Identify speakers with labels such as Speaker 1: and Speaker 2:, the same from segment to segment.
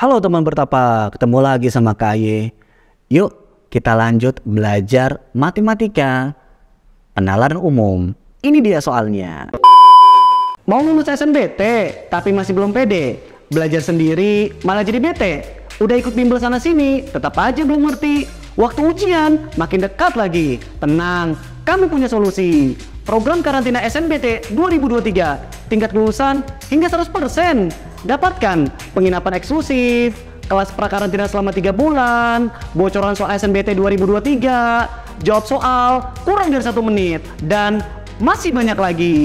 Speaker 1: Halo teman bertapa, ketemu lagi sama KAY. Yuk kita lanjut belajar matematika penalaran umum. Ini dia soalnya. Mau lulus SNBT tapi masih belum pede, belajar sendiri malah jadi bete. Udah ikut bimbel sana sini, tetap aja belum ngerti. Waktu ujian makin dekat lagi. Tenang, kami punya solusi. Program karantina SNBT 2023 tingkat kelulusan hingga 100%. Dapatkan penginapan eksklusif, kelas prakarantina selama 3 bulan, bocoran soal SNBT 2023, jawab soal kurang dari satu menit, dan masih banyak lagi.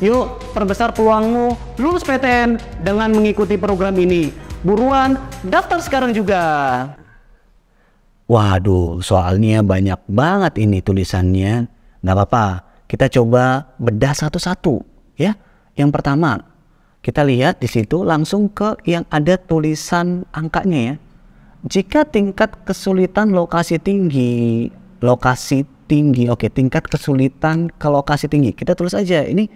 Speaker 1: Yuk, perbesar peluangmu lulus PTN dengan mengikuti program ini. Buruan daftar sekarang juga. Waduh, soalnya banyak banget ini tulisannya. Gak apa-apa, kita coba bedah satu-satu ya. Yang pertama, kita lihat di situ langsung ke yang ada tulisan angkanya ya. Jika tingkat kesulitan lokasi tinggi, lokasi tinggi, oke tingkat kesulitan ke lokasi tinggi. Kita tulis aja ini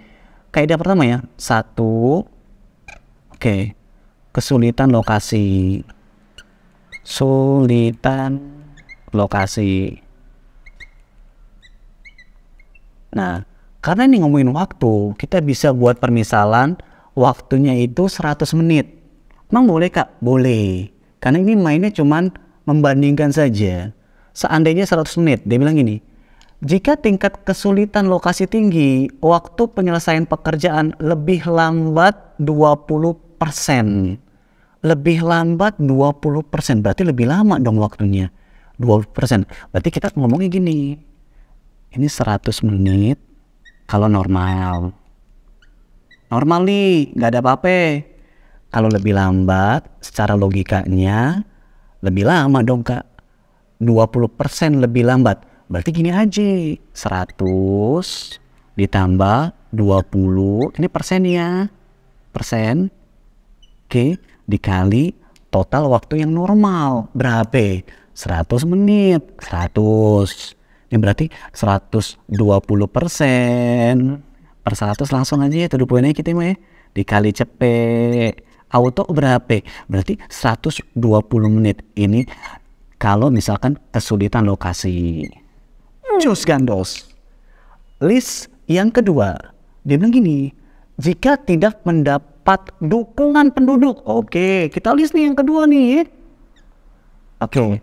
Speaker 1: kaidah pertama ya. Satu, oke kesulitan lokasi, sulitan lokasi. Nah, karena ini ngomongin waktu, kita bisa buat permisalan waktunya itu 100 menit. Emang boleh kak? Boleh. Karena ini mainnya cuman membandingkan saja. Seandainya 100 menit, dia bilang gini, jika tingkat kesulitan lokasi tinggi, waktu penyelesaian pekerjaan lebih lambat 20%. Lebih lambat 20%, berarti lebih lama dong waktunya. 20%. Berarti kita ngomongnya gini, ini 100 menit kalau normal normal nih, nggak ada apa-apa. Kalau lebih lambat, secara logikanya lebih lama dong kak. 20% lebih lambat. Berarti gini aja, 100 ditambah 20, ini persennya, persen, oke, dikali total waktu yang normal. Berapa? 100 menit, 100. Ini berarti 120 persen per 100 langsung aja ya tuh poinnya kita mah ya dikali cepet auto berapa berarti 120 menit ini kalau misalkan kesulitan lokasi jus gandos list yang kedua dia bilang gini jika tidak mendapat dukungan penduduk oke kita list nih yang kedua nih ya. oke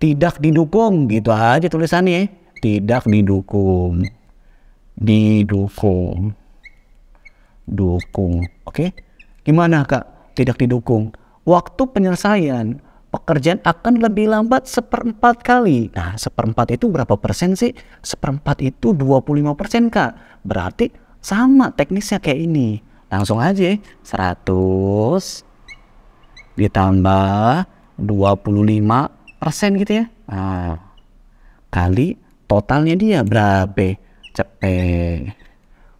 Speaker 1: tidak didukung gitu aja tulisannya ya. tidak didukung didukung dukung oke okay? gimana kak tidak didukung waktu penyelesaian pekerjaan akan lebih lambat seperempat kali. Nah, seperempat itu berapa persen sih? Seperempat itu 25 persen, Kak. Berarti sama teknisnya kayak ini. Langsung aja, 100 ditambah 25 persen gitu ya. Nah, kali totalnya dia berapa? capek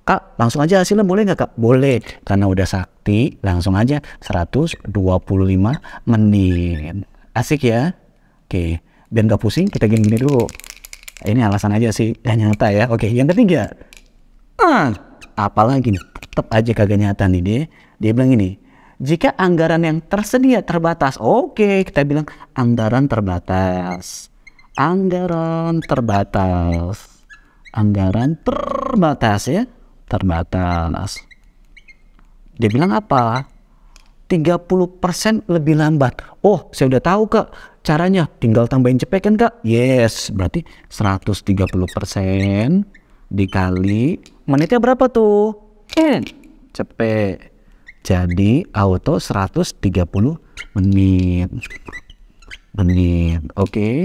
Speaker 1: Kak, langsung aja hasilnya boleh nggak, Kak? Boleh. Karena udah sakti, langsung aja 125 menit. Asik ya? Oke. Biar nggak pusing, kita gini-gini dulu. Ini alasan aja sih, ya nyata ya. Oke, yang ketiga. Ah, apalagi nih, tetap aja kagak nyata nih dia. Dia bilang ini jika anggaran yang tersedia terbatas, oke kita bilang anggaran terbatas. Anggaran terbatas anggaran terbatas ya terbatas dia bilang apa 30% lebih lambat. Oh, saya udah tahu Kak, caranya tinggal tambahin cepet kan Kak? Yes, berarti 130% dikali menitnya berapa tuh? N. Cepet. Jadi auto 130 menit. Menit. Oke. Okay.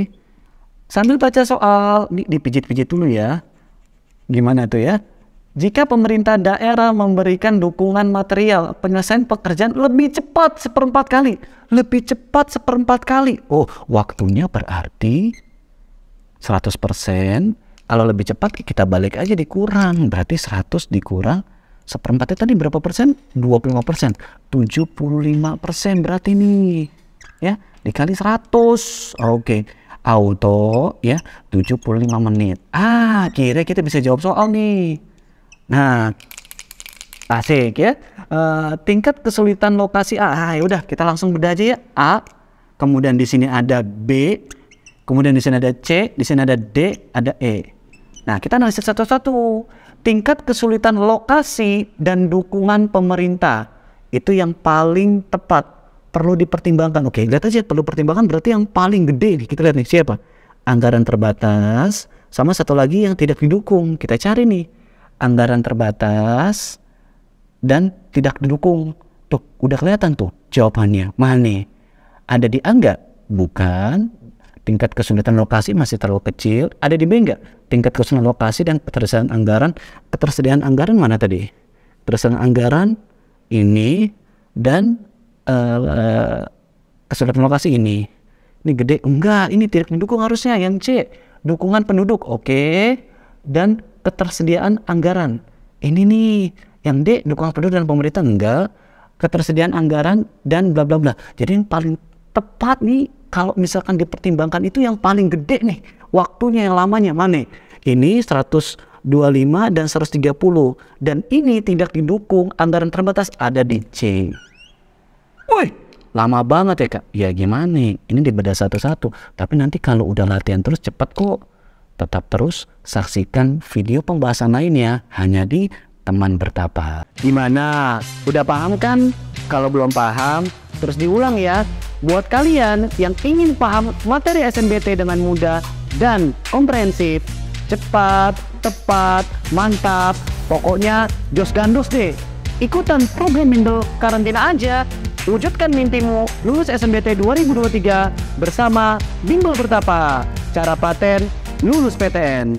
Speaker 1: Sambil baca soal, dipijit-pijit dulu ya. Gimana tuh ya? Jika pemerintah daerah memberikan dukungan material, penyelesaian pekerjaan lebih cepat seperempat kali. Lebih cepat seperempat kali. Oh, waktunya berarti 100%. Kalau lebih cepat kita balik aja dikurang. Berarti 100 dikurang seperempatnya tadi berapa persen? 25 persen. 75 persen berarti nih. Ya, dikali 100. Oke. Okay auto ya 75 menit. Ah, kira kita bisa jawab soal nih. Nah, asik ya. Uh, tingkat kesulitan lokasi A. Ah, ya udah kita langsung beda aja ya. A, kemudian di sini ada B, kemudian di sini ada C, di sini ada D, ada E. Nah, kita analisis satu-satu. Tingkat kesulitan lokasi dan dukungan pemerintah itu yang paling tepat perlu dipertimbangkan. Oke, lihat aja perlu pertimbangkan berarti yang paling gede kita lihat nih siapa? Anggaran terbatas sama satu lagi yang tidak didukung. Kita cari nih. Anggaran terbatas dan tidak didukung. Tuh, udah kelihatan tuh jawabannya. Mana? Ada di A Bukan. Tingkat kesulitan lokasi masih terlalu kecil. Ada di B Tingkat kesulitan lokasi dan ketersediaan anggaran. Ketersediaan anggaran mana tadi? Ketersediaan anggaran ini dan uh, uh, kesulitan lokasi ini ini gede enggak ini tidak mendukung harusnya yang C dukungan penduduk oke okay. dan ketersediaan anggaran ini nih yang D dukungan penduduk dan pemerintah enggak ketersediaan anggaran dan bla bla bla jadi yang paling tepat nih kalau misalkan dipertimbangkan itu yang paling gede nih waktunya yang lamanya mana ini 125 dan 130 dan ini tidak didukung anggaran terbatas ada di C Woi, lama banget ya kak. Ya gimana? Ini dibedah satu-satu. Tapi nanti kalau udah latihan terus cepat kok. Tetap terus saksikan video pembahasan lainnya hanya di teman bertapa. Gimana? Udah paham kan? Kalau belum paham, terus diulang ya. Buat kalian yang ingin paham materi SNBT dengan mudah dan komprehensif, cepat, tepat, mantap, pokoknya jos gandos deh. Ikutan program Indo Karantina aja Wujudkan mimpimu lulus SMBT 2023 bersama Bimbel Pertapa. Cara paten lulus PTN.